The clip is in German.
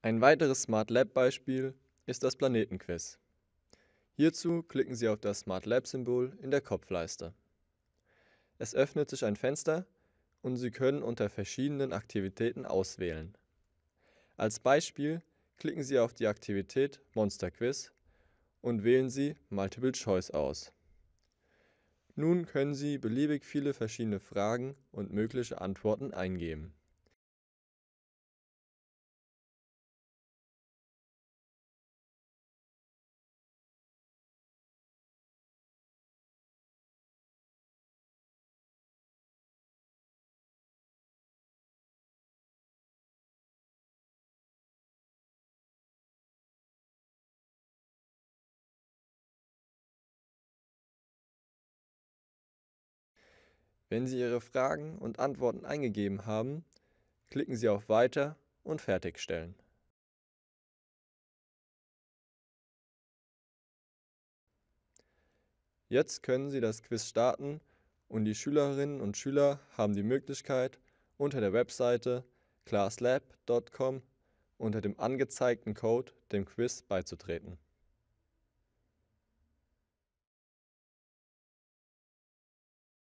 Ein weiteres Smart Lab Beispiel ist das Planetenquiz. Hierzu klicken Sie auf das Smart Lab Symbol in der Kopfleiste. Es öffnet sich ein Fenster und Sie können unter verschiedenen Aktivitäten auswählen. Als Beispiel klicken Sie auf die Aktivität Monster Quiz und wählen Sie Multiple Choice aus. Nun können Sie beliebig viele verschiedene Fragen und mögliche Antworten eingeben. Wenn Sie Ihre Fragen und Antworten eingegeben haben, klicken Sie auf Weiter und Fertigstellen. Jetzt können Sie das Quiz starten und die Schülerinnen und Schüler haben die Möglichkeit, unter der Webseite classlab.com unter dem angezeigten Code dem Quiz beizutreten.